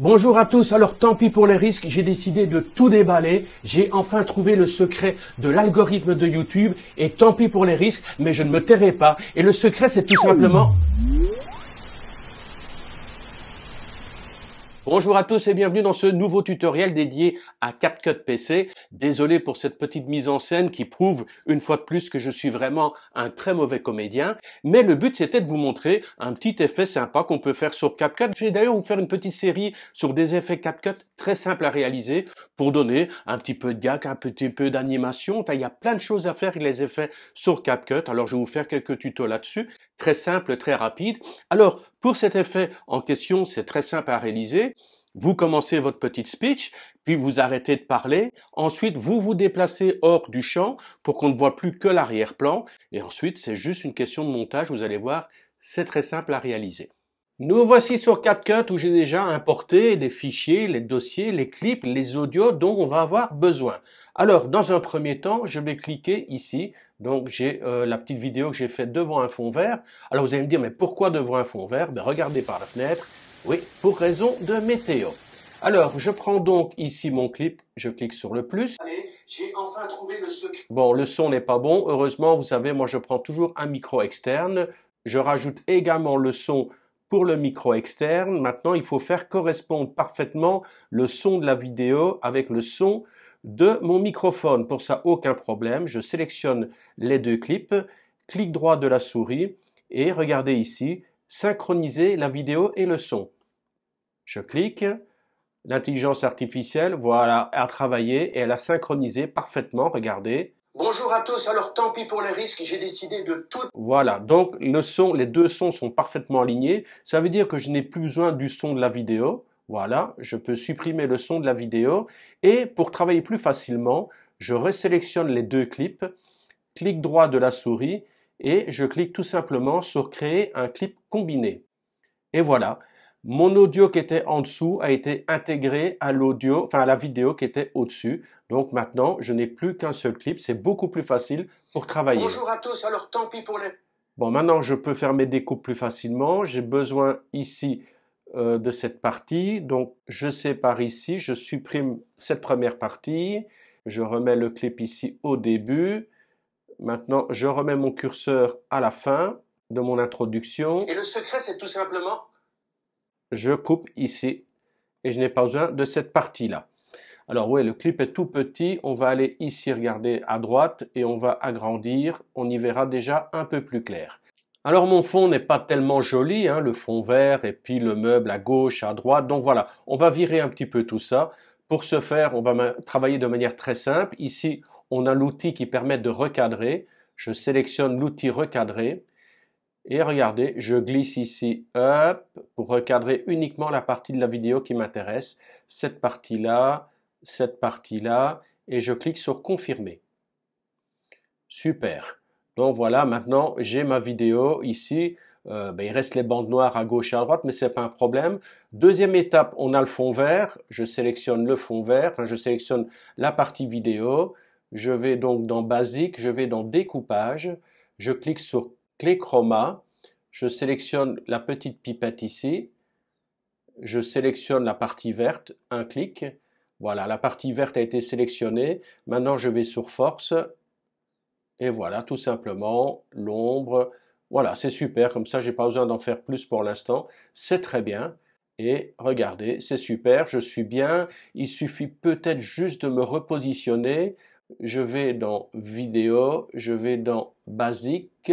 Bonjour à tous, alors tant pis pour les risques, j'ai décidé de tout déballer, j'ai enfin trouvé le secret de l'algorithme de YouTube, et tant pis pour les risques, mais je ne me tairai pas, et le secret c'est tout simplement... Bonjour à tous et bienvenue dans ce nouveau tutoriel dédié à CapCut PC. Désolé pour cette petite mise en scène qui prouve une fois de plus que je suis vraiment un très mauvais comédien, mais le but c'était de vous montrer un petit effet sympa qu'on peut faire sur CapCut. Je vais d'ailleurs vous faire une petite série sur des effets CapCut très simples à réaliser pour donner un petit peu de gag, un petit peu d'animation. Enfin, il y a plein de choses à faire avec les effets sur CapCut. Alors je vais vous faire quelques tutos là-dessus, très simple, très rapide. Alors pour cet effet en question, c'est très simple à réaliser. Vous commencez votre petite speech, puis vous arrêtez de parler. Ensuite, vous vous déplacez hors du champ pour qu'on ne voit plus que l'arrière-plan. Et ensuite, c'est juste une question de montage. Vous allez voir, c'est très simple à réaliser. Nous voici sur CapCut où j'ai déjà importé des fichiers, les dossiers, les clips, les audios dont on va avoir besoin. Alors, dans un premier temps, je vais cliquer ici. Donc, j'ai euh, la petite vidéo que j'ai faite devant un fond vert. Alors, vous allez me dire, mais pourquoi devant un fond vert ben, Regardez par la fenêtre. Oui, pour raison de météo. Alors, je prends donc ici mon clip, je clique sur le plus. Bon, le son n'est pas bon. Heureusement, vous savez, moi, je prends toujours un micro externe. Je rajoute également le son pour le micro externe. Maintenant, il faut faire correspondre parfaitement le son de la vidéo avec le son de mon microphone. Pour ça, aucun problème. Je sélectionne les deux clips, clic droit de la souris et regardez ici, synchroniser la vidéo et le son. Je clique, l'intelligence artificielle, voilà, a travaillé et elle a synchronisé parfaitement, regardez. Bonjour à tous, alors tant pis pour les risques, j'ai décidé de tout... Voilà, donc le son, les deux sons sont parfaitement alignés, ça veut dire que je n'ai plus besoin du son de la vidéo, voilà, je peux supprimer le son de la vidéo et pour travailler plus facilement, je resélectionne les deux clips, clic droit de la souris et je clique tout simplement sur créer un clip combiné. Et voilà, mon audio qui était en dessous a été intégré à l'audio, enfin à la vidéo qui était au-dessus. Donc maintenant, je n'ai plus qu'un seul clip, c'est beaucoup plus facile pour travailler. Bonjour à tous, alors tant pis pour les Bon, maintenant je peux faire mes découpes plus facilement. J'ai besoin ici euh, de cette partie. Donc je sépare ici, je supprime cette première partie, je remets le clip ici au début. Maintenant, je remets mon curseur à la fin de mon introduction. Et le secret, c'est tout simplement Je coupe ici et je n'ai pas besoin de cette partie-là. Alors oui, le clip est tout petit, on va aller ici regarder à droite et on va agrandir, on y verra déjà un peu plus clair. Alors mon fond n'est pas tellement joli, hein, le fond vert et puis le meuble à gauche, à droite. Donc voilà, on va virer un petit peu tout ça. Pour ce faire, on va travailler de manière très simple. Ici, on a l'outil qui permet de recadrer. Je sélectionne l'outil recadrer. Et regardez, je glisse ici up pour recadrer uniquement la partie de la vidéo qui m'intéresse. Cette partie-là, cette partie-là. Et je clique sur confirmer. Super. Donc voilà, maintenant j'ai ma vidéo ici. Euh, ben, il reste les bandes noires à gauche et à droite, mais c'est pas un problème. Deuxième étape, on a le fond vert. Je sélectionne le fond vert. je sélectionne la partie vidéo. Je vais donc dans Basique, je vais dans Découpage. Je clique sur Clé Chroma. Je sélectionne la petite pipette ici. Je sélectionne la partie verte. Un clic. Voilà, la partie verte a été sélectionnée. Maintenant, je vais sur Force et voilà, tout simplement, l'ombre. Voilà, c'est super, comme ça, j'ai pas besoin d'en faire plus pour l'instant. C'est très bien. Et regardez, c'est super, je suis bien. Il suffit peut-être juste de me repositionner. Je vais dans vidéo, je vais dans basique,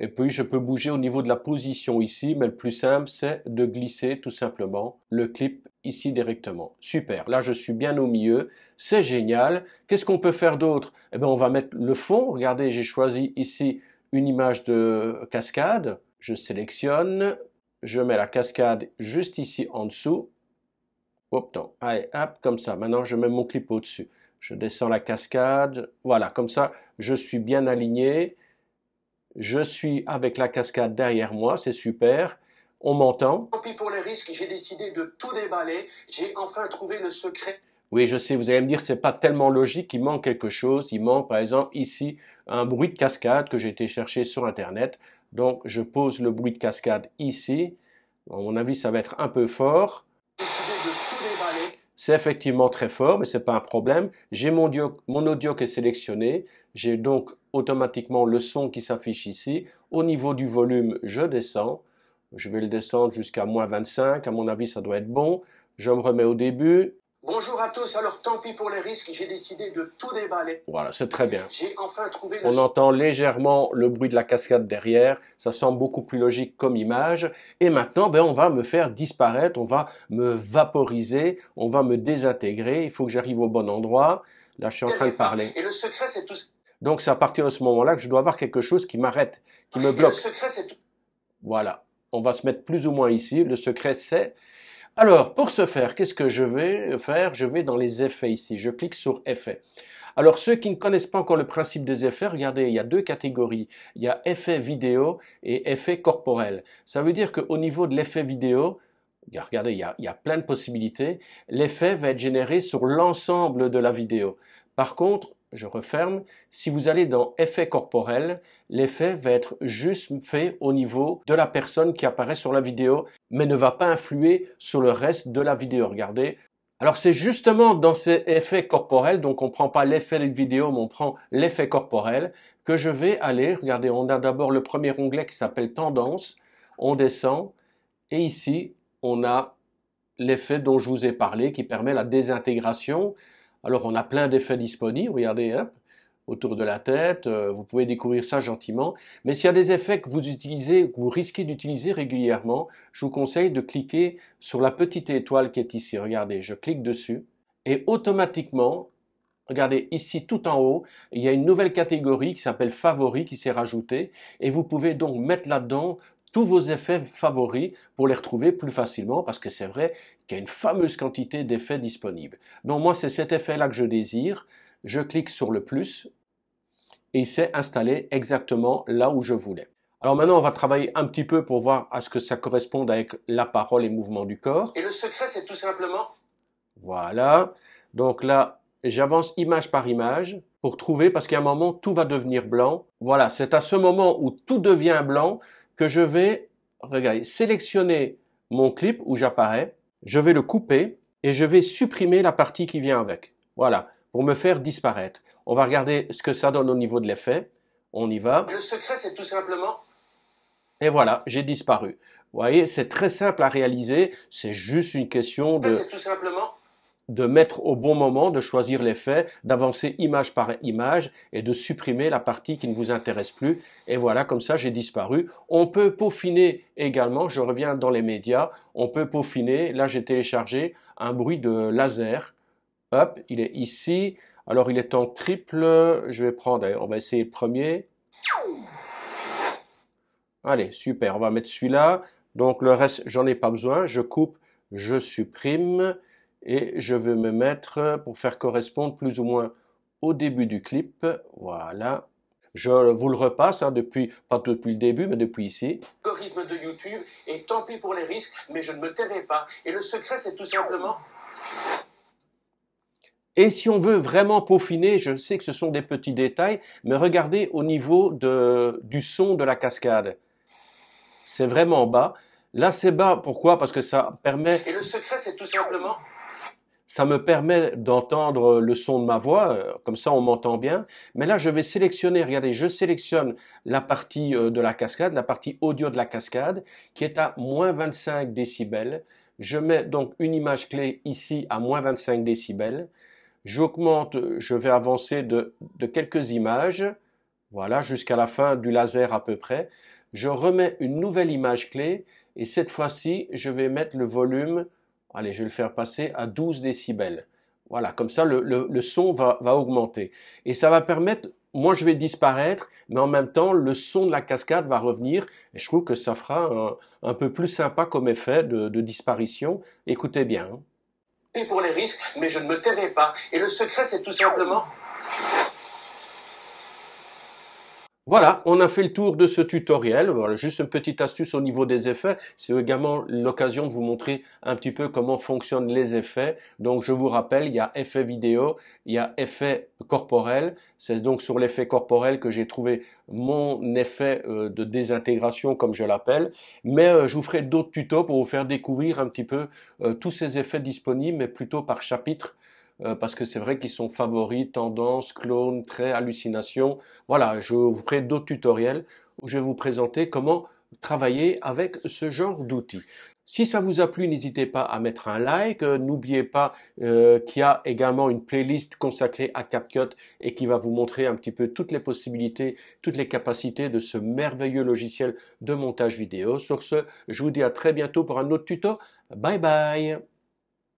et puis, je peux bouger au niveau de la position ici, mais le plus simple, c'est de glisser tout simplement le clip ici directement. Super, là, je suis bien au milieu, c'est génial. Qu'est-ce qu'on peut faire d'autre Eh bien, on va mettre le fond. Regardez, j'ai choisi ici une image de cascade. Je sélectionne, je mets la cascade juste ici en dessous. Hop, non, allez, hop, comme ça. Maintenant, je mets mon clip au-dessus. Je descends la cascade. Voilà, comme ça, je suis bien aligné je suis avec la cascade derrière moi, c'est super. On m'entend. pour les risques, j'ai décidé de tout déballer. J'ai enfin trouvé le secret. Oui, je sais, vous allez me dire, c'est pas tellement logique, il manque quelque chose. Il manque, par exemple, ici, un bruit de cascade que j'ai été chercher sur Internet. Donc, je pose le bruit de cascade ici. À mon avis, ça va être un peu fort. C'est effectivement très fort, mais c'est pas un problème. J'ai mon, mon audio qui est sélectionné. J'ai donc automatiquement le son qui s'affiche ici. Au niveau du volume, je descends. Je vais le descendre jusqu'à moins 25. À mon avis, ça doit être bon. Je me remets au début. Bonjour à tous. Alors, tant pis pour les risques. J'ai décidé de tout déballer. Voilà, c'est très bien. J'ai enfin trouvé On entend légèrement le bruit de la cascade derrière. Ça semble beaucoup plus logique comme image. Et maintenant, ben, on va me faire disparaître. On va me vaporiser. On va me désintégrer. Il faut que j'arrive au bon endroit. Là, je suis en train de parler. Et le secret, c'est tout donc c'est à partir de ce moment-là que je dois avoir quelque chose qui m'arrête, qui me bloque. le secret, c'est tout. Voilà. On va se mettre plus ou moins ici. Le secret, c'est... Alors, pour ce faire, qu'est-ce que je vais faire Je vais dans les effets ici. Je clique sur effets. Alors, ceux qui ne connaissent pas encore le principe des effets, regardez, il y a deux catégories. Il y a effet vidéo et effet corporel. Ça veut dire qu'au niveau de l'effet vidéo, regardez, il y a plein de possibilités. L'effet va être généré sur l'ensemble de la vidéo. Par contre, je referme. Si vous allez dans effet corporel, l'effet va être juste fait au niveau de la personne qui apparaît sur la vidéo, mais ne va pas influer sur le reste de la vidéo. Regardez. Alors c'est justement dans ces effets corporels, donc on ne prend pas l'effet de vidéo, mais on prend l'effet corporel, que je vais aller, regardez, on a d'abord le premier onglet qui s'appelle Tendance, on descend, et ici, on a l'effet dont je vous ai parlé qui permet la désintégration. Alors on a plein d'effets disponibles, regardez, autour de la tête, euh, vous pouvez découvrir ça gentiment. Mais s'il y a des effets que vous utilisez, que vous risquez d'utiliser régulièrement, je vous conseille de cliquer sur la petite étoile qui est ici. Regardez, je clique dessus et automatiquement, regardez ici tout en haut, il y a une nouvelle catégorie qui s'appelle favoris qui s'est rajoutée et vous pouvez donc mettre là-dedans tous vos effets favoris pour les retrouver plus facilement parce que c'est vrai qu'il y a une fameuse quantité d'effets disponibles. Donc moi, c'est cet effet-là que je désire. Je clique sur le plus et il s'est installé exactement là où je voulais. Alors maintenant, on va travailler un petit peu pour voir à ce que ça corresponde avec la parole et mouvement du corps. Et le secret, c'est tout simplement Voilà. Donc là, j'avance image par image pour trouver, parce qu'à un moment, tout va devenir blanc. Voilà, c'est à ce moment où tout devient blanc que je vais, regardez, sélectionner mon clip où j'apparais, je vais le couper et je vais supprimer la partie qui vient avec. Voilà, pour me faire disparaître. On va regarder ce que ça donne au niveau de l'effet. On y va. Le secret, c'est tout simplement. Et voilà, j'ai disparu. Vous voyez, c'est très simple à réaliser. C'est juste une question de. C'est tout simplement de mettre au bon moment, de choisir l'effet, d'avancer image par image et de supprimer la partie qui ne vous intéresse plus. Et voilà, comme ça, j'ai disparu. On peut peaufiner également, je reviens dans les médias, on peut peaufiner, là j'ai téléchargé un bruit de laser. Hop, il est ici. Alors il est en triple, je vais prendre, on va essayer le premier. Allez, super, on va mettre celui-là. Donc le reste, j'en ai pas besoin. Je coupe, je supprime et je vais me mettre pour faire correspondre plus ou moins au début du clip. Voilà. Je vous le repasse hein, depuis, pas depuis le début, mais depuis ici. Le rythme de YouTube, et tant pis pour les risques, mais je ne me tairai pas. Et le secret, c'est tout simplement. Et si on veut vraiment peaufiner, je sais que ce sont des petits détails, mais regardez au niveau de, du son de la cascade. C'est vraiment bas. Là, c'est bas. Pourquoi Parce que ça permet. Et le secret, c'est tout simplement ça me permet d'entendre le son de ma voix, euh, comme ça on m'entend bien. Mais là, je vais sélectionner, regardez, je sélectionne la partie euh, de la cascade, la partie audio de la cascade, qui est à moins 25 décibels. Je mets donc une image clé ici à moins 25 décibels. J'augmente, je vais avancer de, de quelques images, voilà, jusqu'à la fin du laser à peu près. Je remets une nouvelle image clé et cette fois-ci, je vais mettre le volume Allez, je vais le faire passer à 12 décibels. Voilà, comme ça, le, son va, augmenter. Et ça va permettre, moi je vais disparaître, mais en même temps, le son de la cascade va revenir. Et je trouve que ça fera un, peu plus sympa comme effet de, disparition. Écoutez bien. Hein. Et pour les risques, mais je ne me tairai pas. Et le secret, c'est tout simplement Voilà, on a fait le tour de ce tutoriel. Voilà, juste une petite astuce au niveau des effets. C'est également l'occasion de vous montrer un petit peu comment fonctionnent les effets. Donc, je vous rappelle, il y a effet vidéo, il y a effet corporel. C'est donc sur l'effet corporel que j'ai trouvé mon effet euh, de désintégration, comme je l'appelle. Mais euh, je vous ferai d'autres tutos pour vous faire découvrir un petit peu euh, tous ces effets disponibles, mais plutôt par chapitre euh, parce que c'est vrai qu'ils sont favoris, tendance, clone, traits, hallucination. Voilà, je vous ferai d'autres tutoriels où je vais vous présenter comment travailler avec ce genre d'outils. Si ça vous a plu, n'hésitez pas à mettre un like. Euh, n'oubliez pas euh, qu'il y a également une playlist consacrée à CapCut et qui va vous montrer un petit peu toutes les possibilités, toutes les capacités de ce merveilleux logiciel de montage vidéo. Sur ce, je vous dis à très bientôt pour un autre tuto. Bye bye